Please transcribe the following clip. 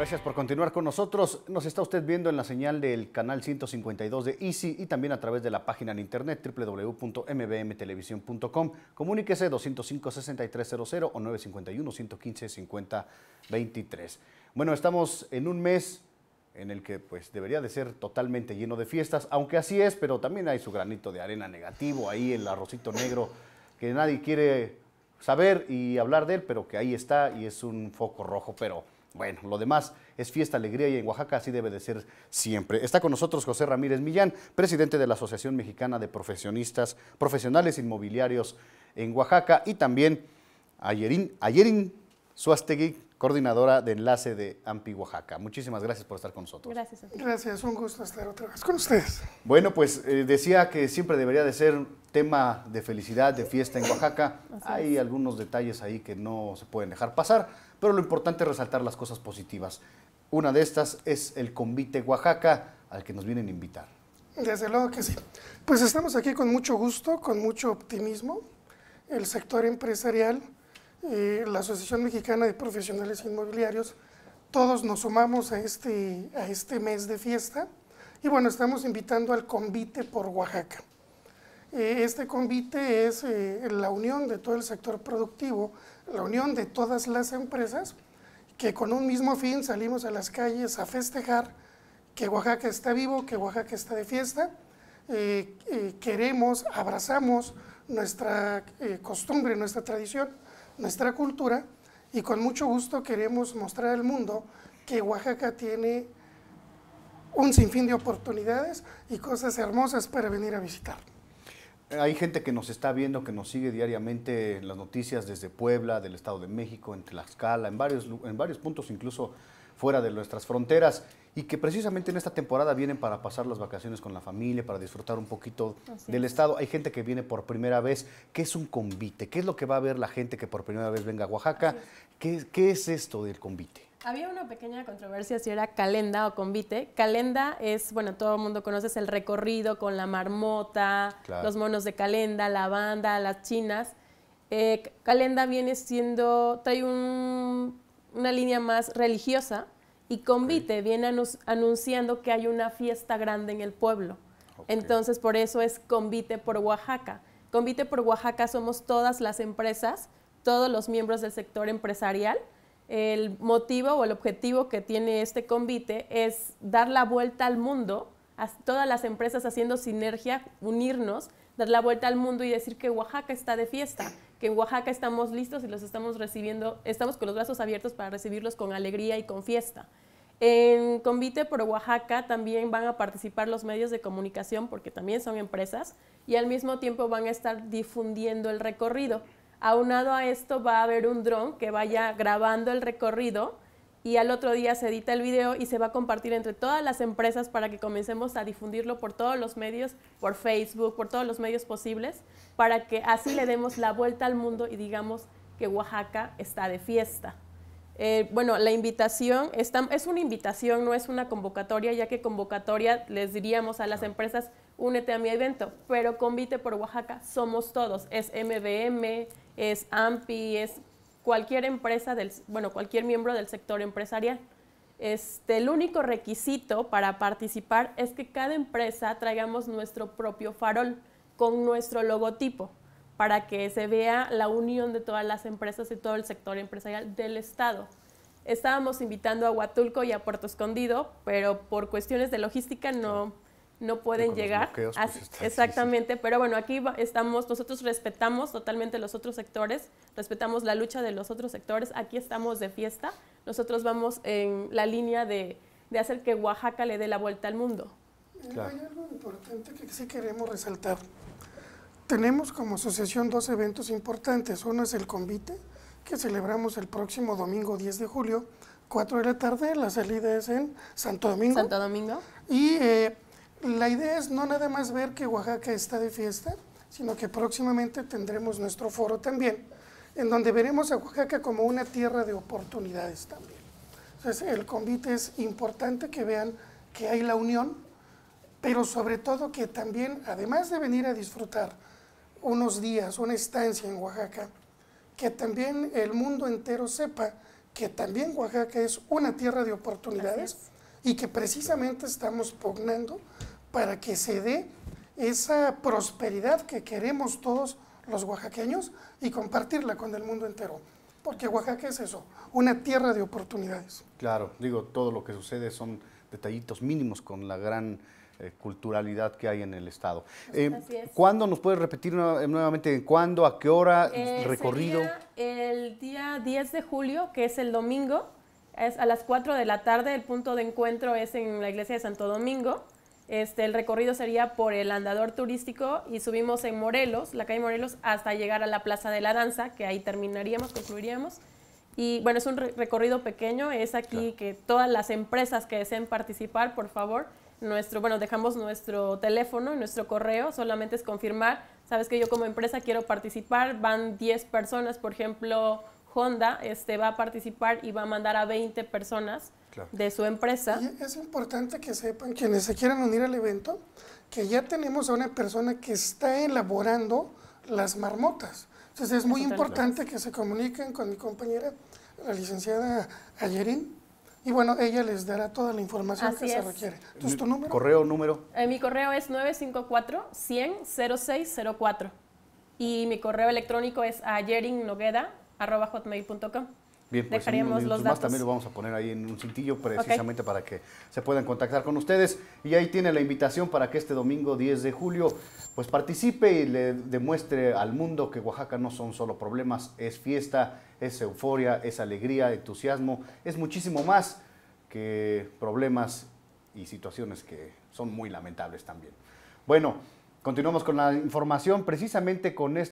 Gracias por continuar con nosotros. Nos está usted viendo en la señal del canal 152 de Easy y también a través de la página en internet www.mbmtelevisión.com. Comuníquese 205-6300 o 951-115-5023. Bueno, estamos en un mes en el que pues debería de ser totalmente lleno de fiestas, aunque así es, pero también hay su granito de arena negativo ahí, el arrocito negro, que nadie quiere saber y hablar de él, pero que ahí está y es un foco rojo, pero bueno, lo demás es fiesta, alegría y en Oaxaca así debe de ser siempre. Está con nosotros José Ramírez Millán, presidente de la Asociación Mexicana de Profesionistas, Profesionales Inmobiliarios en Oaxaca y también Ayerín. Ayerin Suastegui, coordinadora de enlace de AMPI Oaxaca. Muchísimas gracias por estar con nosotros. Gracias. Gracias, un gusto estar otra vez con ustedes. Bueno, pues eh, decía que siempre debería de ser tema de felicidad, de fiesta en Oaxaca. Hay algunos detalles ahí que no se pueden dejar pasar, pero lo importante es resaltar las cosas positivas. Una de estas es el convite Oaxaca al que nos vienen a invitar. Desde luego que sí. Pues estamos aquí con mucho gusto, con mucho optimismo. El sector empresarial la Asociación Mexicana de Profesionales Inmobiliarios, todos nos sumamos a este, a este mes de fiesta y bueno, estamos invitando al convite por Oaxaca. Eh, este convite es eh, la unión de todo el sector productivo, la unión de todas las empresas que con un mismo fin salimos a las calles a festejar que Oaxaca está vivo, que Oaxaca está de fiesta. Eh, queremos, abrazamos nuestra costumbre, nuestra tradición nuestra cultura y con mucho gusto queremos mostrar al mundo que Oaxaca tiene un sinfín de oportunidades y cosas hermosas para venir a visitar. Eh, hay gente que nos está viendo, que nos sigue diariamente en las noticias desde Puebla, del Estado de México, en Tlaxcala, en varios, en varios puntos incluso fuera de nuestras fronteras y que precisamente en esta temporada vienen para pasar las vacaciones con la familia, para disfrutar un poquito del estado. Hay gente que viene por primera vez. ¿Qué es un convite? ¿Qué es lo que va a ver la gente que por primera vez venga a Oaxaca? ¿Qué, es esto del convite? Había una pequeña controversia si era calenda o convite. Calenda es, bueno, todo el mundo conoce el recorrido con la marmota, los monos de calenda, la banda, las chinas. Eh, calenda viene siendo, trae una línea más religiosa, y Convite viene anunciando que hay una fiesta grande en el pueblo. Entonces, por eso es Convite por Oaxaca. Convite por Oaxaca somos todas las empresas, todos los miembros del sector empresarial. El motivo o el objetivo que tiene este convite es dar la vuelta al mundo, a todas las empresas haciendo sinergia, unirnos dar la vuelta al mundo y decir que Oaxaca está de fiesta, que en Oaxaca estamos listos y los estamos recibiendo, estamos con los brazos abiertos para recibirlos con alegría y con fiesta. En Convite por Oaxaca también van a participar los medios de comunicación porque también son empresas y al mismo tiempo van a estar difundiendo el recorrido. Aunado a esto va a haber un dron que vaya grabando el recorrido y al otro día se edita el video y se va a compartir entre todas las empresas para que comencemos a difundirlo por todos los medios, por Facebook, por todos los medios posibles, para que así le demos la vuelta al mundo y digamos que Oaxaca está de fiesta. Eh, bueno, la invitación es una invitación, no es una convocatoria, ya que convocatoria les diríamos a las empresas, únete a mi evento, pero convite por Oaxaca somos todos, es MBM, es AMPI, es cualquier empresa, del, bueno, cualquier miembro del sector empresarial. Este, el único requisito para participar es que cada empresa traigamos nuestro propio farol con nuestro logotipo para que se vea la unión de todas las empresas y todo el sector empresarial del Estado. Estábamos invitando a Huatulco y a Puerto Escondido, pero por cuestiones de logística no, no pueden llegar. Pues, exactamente, pero bueno, aquí estamos, nosotros respetamos totalmente los otros sectores, respetamos la lucha de los otros sectores, aquí estamos de fiesta, nosotros vamos en la línea de, hacer que Oaxaca le dé la vuelta al mundo. Hay algo importante que sí queremos resaltar. Tenemos como asociación dos eventos importantes. Uno es el convite, que celebramos el próximo domingo 10 de julio, 4 de la tarde. La salida es en Santo Domingo. Santo Domingo. Y eh, la idea es no nada más ver que Oaxaca está de fiesta, sino que próximamente tendremos nuestro foro también, en donde veremos a Oaxaca como una tierra de oportunidades también. Entonces, el convite es importante que vean que hay la unión, pero sobre todo que también, además de venir a disfrutar unos días, una estancia en Oaxaca, que también el mundo entero sepa que también Oaxaca es una tierra de oportunidades y que precisamente estamos pugnando para que se dé esa prosperidad que queremos todos los oaxaqueños y compartirla con el mundo entero. Porque Oaxaca es eso, una tierra de oportunidades. Claro, digo, todo lo que sucede son detallitos mínimos con la gran eh, culturalidad que hay en el estado. Eh, ¿Cuándo nos puedes repetir eh, nuevamente cuándo, a qué hora, recorrido? El día 10 de julio, que es el domingo, es a las 4 de la tarde, el punto de encuentro es en la iglesia de Santo Domingo. Este, el recorrido sería por el andador turístico y subimos en Morelos, la calle Morelos, hasta llegar a la Plaza de la Danza, que ahí terminaríamos, concluiríamos. Y bueno, es un recorrido pequeño, es aquí que todas las empresas que deseen participar, por favor, nuestro, bueno, dejamos nuestro teléfono y nuestro correo, solamente es confirmar, sabes que yo como empresa quiero participar, van 10 personas, por ejemplo, Honda este, va a participar y va a mandar a 20 personas de su empresa. es importante que sepan quienes se quieran unir al evento que ya tenemos a una persona que está elaborando las marmotas. Entonces es muy importante que se comuniquen con mi compañera, la licenciada Ayerin, Y bueno, ella les dará toda la información que se requiere. ¿tu número? Correo, número. Eh, mi correo es 954 100 Y mi correo electrónico es ayerinnogueda.com. Bien, pues Dejaríamos los datos. más también lo vamos a poner ahí en un cintillo precisamente para que se puedan contactar con ustedes. Y ahí tiene la invitación para que este domingo 10 de julio pues participe y le demuestre al mundo que Oaxaca no son solo problemas, es fiesta, es euforia, es alegría, entusiasmo, es muchísimo más que problemas y situaciones que son muy lamentables también. Bueno, continuamos con la información precisamente con esto.